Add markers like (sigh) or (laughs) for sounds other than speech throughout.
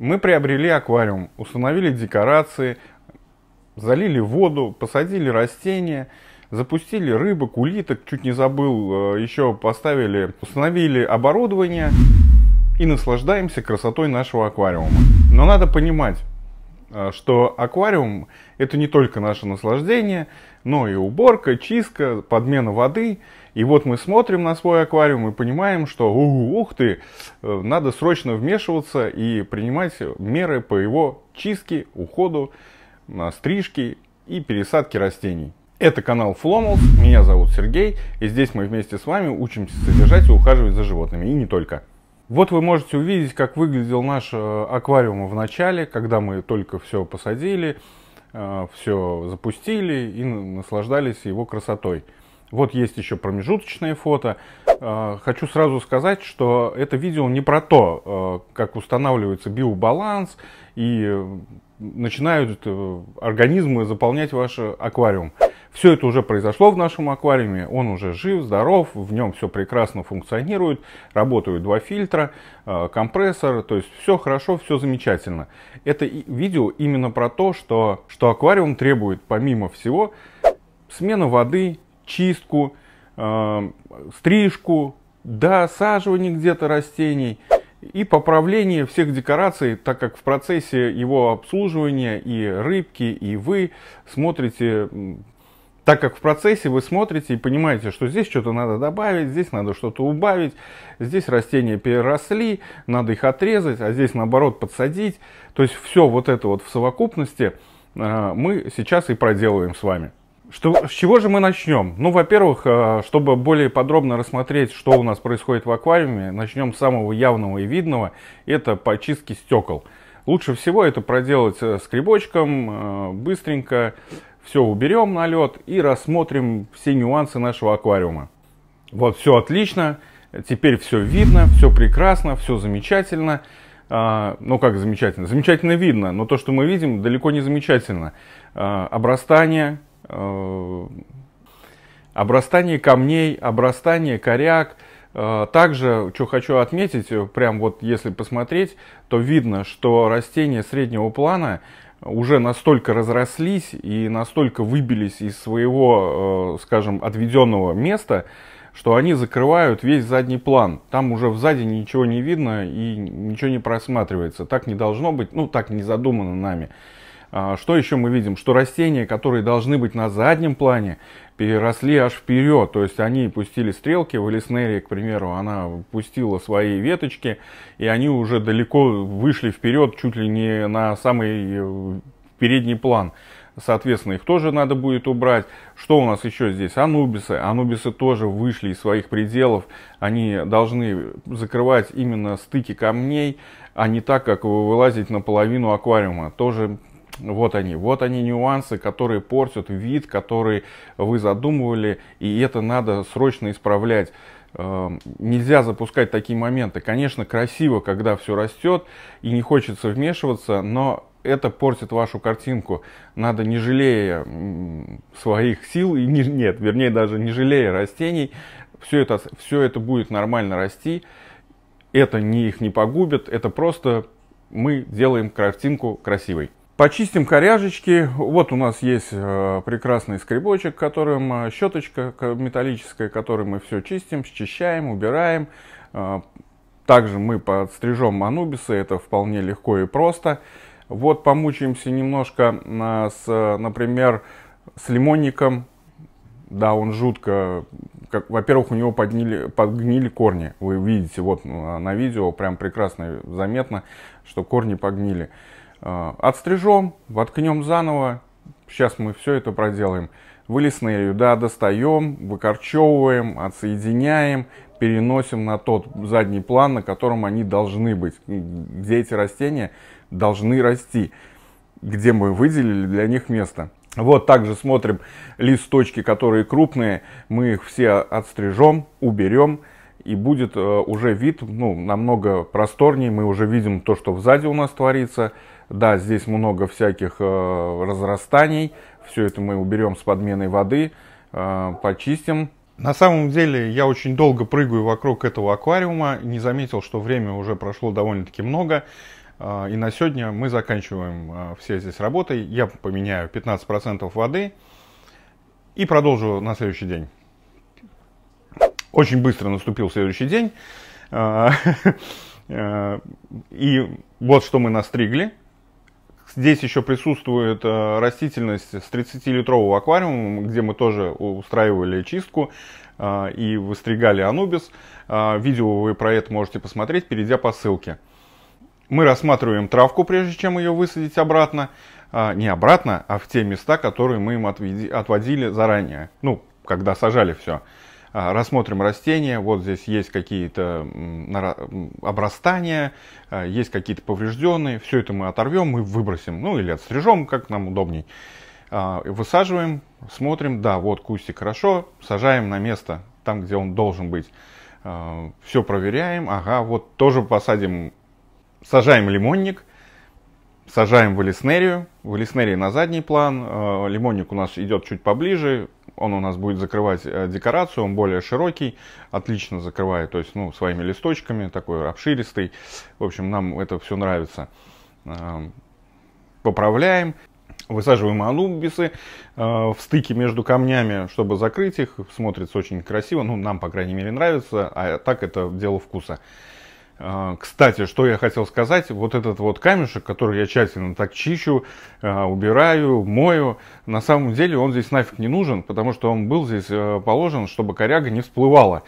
Мы приобрели аквариум, установили декорации, залили воду, посадили растения, запустили рыбок, улиток, чуть не забыл, э, еще поставили, установили оборудование и наслаждаемся красотой нашего аквариума. Но надо понимать, а, что аквариум – это не только наше наслаждение, но и уборка, чистка, подмена воды. И вот мы смотрим на свой аквариум и понимаем, что ух ты, э, надо срочно вмешиваться и принимать меры по его чистке, уходу, стрижке и пересадке растений. Это канал Flomals, меня зовут Сергей, и здесь мы вместе с вами учимся содержать и ухаживать за животными, и не только. Вот вы можете увидеть, как выглядел наш э, аквариум в начале, когда мы только все посадили, э, все запустили и наслаждались его красотой. Вот есть еще промежуточное фото. Э, хочу сразу сказать, что это видео не про то, как устанавливается биобаланс и начинают организмы заполнять ваш аквариум. Все это уже произошло в нашем аквариуме, он уже жив, здоров, в нем все прекрасно функционирует, работают два фильтра, э, компрессор, то есть все хорошо, все замечательно. Это видео именно про то, что, что аквариум требует, помимо всего, смену воды, чистку, э, стрижку, досаживание где-то растений и поправление всех декораций, так как в процессе его обслуживания и рыбки, и вы смотрите так как в процессе вы смотрите и понимаете, что здесь что-то надо добавить, здесь надо что-то убавить, здесь растения переросли, надо их отрезать, а здесь наоборот подсадить. То есть все вот это вот в совокупности э, мы сейчас и проделываем с вами. Что, с чего же мы начнем? Ну, во-первых, э, чтобы более подробно рассмотреть, что у нас происходит в аквариуме, начнем с самого явного и видного. Это почистки стекол. Лучше всего это проделать э, скребочком, быстренько, все уберем налет и рассмотрим все нюансы нашего аквариума. Вот, все отлично, теперь все видно, все прекрасно, все замечательно. А, ну как замечательно? Замечательно видно, но то, что мы видим, далеко не замечательно. А, обрастание, а, обрастание камней, обрастание коряк. А, также, что хочу отметить, прям вот если посмотреть, то видно, что растения среднего плана уже настолько разрослись и настолько выбились из своего, э, скажем, отведенного места, что они закрывают весь задний план. Там уже сзади ничего не видно и ничего не просматривается. Так не должно быть, ну так не задумано нами. А, что еще мы видим? Что растения, которые должны быть на заднем плане, переросли аж вперед. То есть они пустили стрелки, в Элиснерии, к примеру, она пустила свои веточки, и они уже далеко вышли вперед, чуть ли не на самый э, передний план. Соответственно, их тоже надо будет убрать. Что у нас еще здесь? Анубисы. Анубисы тоже вышли из своих пределов. Они должны закрывать именно стыки камней, а не так, как вылазить наполовину аквариума. Тоже вот они, вот они нюансы, которые портят вид, который вы задумывали, и это надо срочно исправлять эм, нельзя запускать такие моменты. Конечно, красиво, когда все растет и не хочется вмешиваться, но это портит вашу картинку. Надо, не жалея своих сил, и не, нет, вернее, даже не жалея растений, все это, все это будет нормально расти. Это не их не погубит, это просто мы делаем картинку красивой. Почистим коряжечки. Вот у нас есть э, прекрасный скребочек, которым э, щеточка металлическая, которой мы все чистим, счищаем, убираем. Э, также мы подстрижем анубисы, это вполне легко и просто. Вот помучаемся немножко с, например, с лимонником. Да, он жутко, во-первых, у него подгнили, подгнили корни. Вы видите, вот на видео прям прекрасно заметно, что корни погнили. А, отстрижем, воткнем заново. Сейчас мы все это проделаем. Вылесные да, достаем, выкорчевываем, отсоединяем, переносим на тот задний план, на котором они должны быть, где эти растения должны расти, где мы выделили для них место. Вот также смотрим листочки, которые крупные, мы их все отстрижем, уберем, и будет э, уже вид ну, намного просторнее. Мы уже видим то, что сзади у нас творится. Да, здесь много всяких э, разрастаний. Все это мы уберем с подменой воды, э, почистим. На самом деле я очень долго прыгаю вокруг этого аквариума. Не заметил, что время уже прошло довольно-таки много. И на сегодня мы заканчиваем все здесь работы. Я поменяю 15% воды и продолжу на следующий день. Очень быстро наступил следующий день. А, (laughs) э, и вот что мы настригли. Здесь еще присутствует э, растительность с 30-литрового аквариума, где мы тоже устраивали чистку э, и выстригали анубис. Видео вы про это можете посмотреть, перейдя по ссылке. Мы рассматриваем травку, прежде чем ее высадить обратно. Не обратно, а в те места, которые мы им отводили заранее. Ну, когда сажали все. А, рассмотрим растения. Вот здесь есть какие-то обрастания, а, есть какие-то поврежденные. Все это мы оторвем, мы выбросим, ну или отстрижем, как нам удобней. А, высаживаем, смотрим, да, вот кустик хорошо, сажаем на место, там, где он должен быть. Все проверяем, ага, вот тоже посадим, сажаем лимонник, сажаем валиснерию. Валиснерия на задний план. Э, лимонник у нас идет чуть поближе. Он у нас будет закрывать э, декорацию, он более широкий, отлично закрывает, то есть, ну, своими листочками, такой обширистый. В общем, нам это все нравится. Э, поправляем. Высаживаем анубисы в стыке между камнями, чтобы закрыть их. Смотрится очень красиво, ну, нам, по крайней мере, нравится, а так это дело вкуса. А, кстати, что я хотел сказать, вот этот вот камешек, который я тщательно так чищу, а, убираю, мою, на самом деле он здесь нафиг не нужен, потому что он был здесь э, положен, чтобы коряга не всплывала.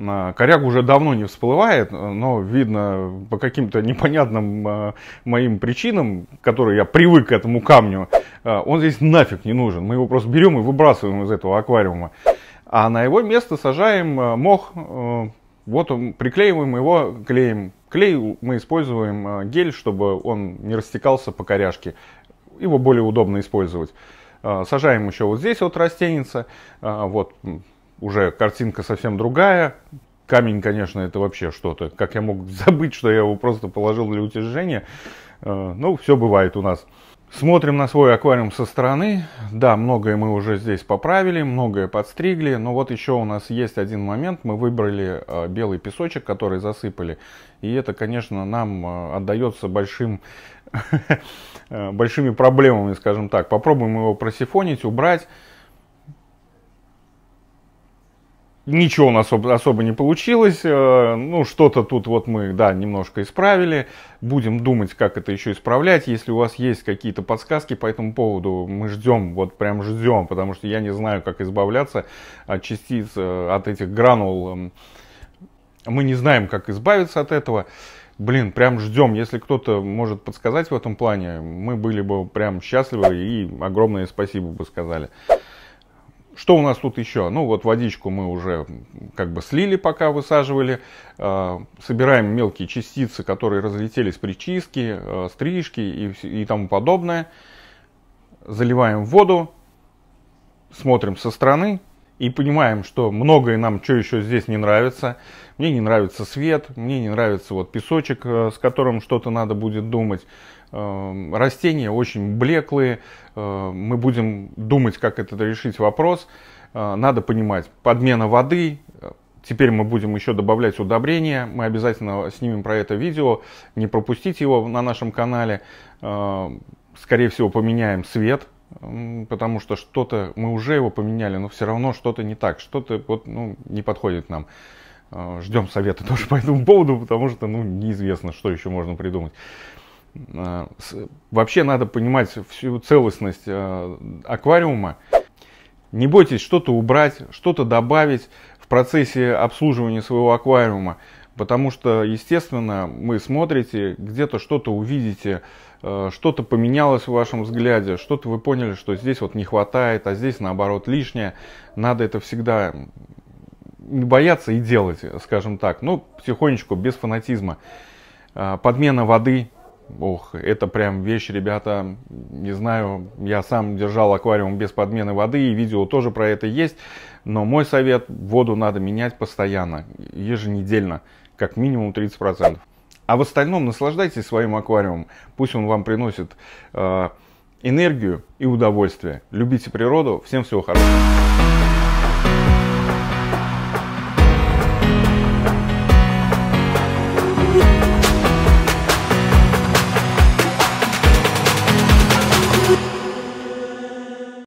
А, коряга уже давно не всплывает, но видно по каким-то непонятным моим причинам, которые я привык к этому камню, он здесь нафиг не нужен. Мы его просто берем и выбрасываем из этого аквариума. А на его место сажаем мох э, вот он, приклеиваем его клеим, Клей мы используем э, гель, чтобы он не растекался по коряжке. Его более удобно использовать. Э, сажаем еще вот здесь вот растенница. Э, вот уже картинка совсем другая. Камень, конечно, это вообще что-то. Как я мог (laughs) забыть, что я его просто положил для утяжеления. Ну, все бывает у нас. Смотрим на свой аквариум со стороны. Да, многое мы уже здесь поправили, многое подстригли, но вот еще у нас есть один момент. Мы выбрали э, белый песочек, который засыпали. И это, конечно, нам э, отдается большим, (laughs) э, большими проблемами, скажем так. Попробуем его просифонить, убрать. Ничего у нас особо, особо не получилось. Э, ну, что-то тут вот мы, да, немножко исправили. Будем думать, как это еще исправлять. Если у вас есть какие-то подсказки по этому поводу, мы ждем, вот прям ждем, потому что я не знаю, как избавляться от частиц, э, от этих гранул. Эм, мы не знаем, как избавиться от этого. Блин, прям ждем. Если кто-то может подсказать в этом плане, мы были бы прям счастливы и огромное спасибо бы сказали. Что у нас тут еще? Ну вот водичку мы уже как бы слили, пока высаживали. А, собираем мелкие частицы, которые разлетелись при чистке, а, стрижке и, и тому подобное. Заливаем воду, смотрим со стороны, и понимаем, что многое нам, что еще здесь не нравится. Мне не нравится свет, мне не нравится вот песочек, э, с которым что-то надо будет думать. Эм, растения очень блеклые, э, мы будем думать, как это решить вопрос. Э, надо понимать, подмена воды, Теперь мы будем еще добавлять удобрения. Мы обязательно снимем про это видео. Не пропустите его на нашем канале. Скорее всего, поменяем свет потому что что-то, мы уже его поменяли, но все равно что-то не так, что-то вот, ну, не подходит нам. Э, Ждем совета (laughs) тоже по этому поводу, потому что, ну, неизвестно, что еще можно придумать. Э, вообще надо понимать всю целостность э, аквариума. Не бойтесь что-то убрать, что-то добавить в процессе обслуживания своего аквариума. Потому что, естественно, вы смотрите, где-то что-то увидите, э, что-то поменялось в вашем взгляде, что-то вы поняли, что здесь вот не хватает, а здесь наоборот лишнее. Надо это всегда не бояться и делать, скажем так. Ну, потихонечку, без фанатизма. Э, подмена воды. Ох, это прям вещь, ребята, не знаю, я сам держал аквариум без подмены воды, и видео тоже про это есть, но мой совет, воду надо менять постоянно, еженедельно как минимум 30%. А в остальном наслаждайтесь своим аквариумом. Пусть он вам приносит э, энергию и удовольствие. Любите природу. Всем всего хорошего.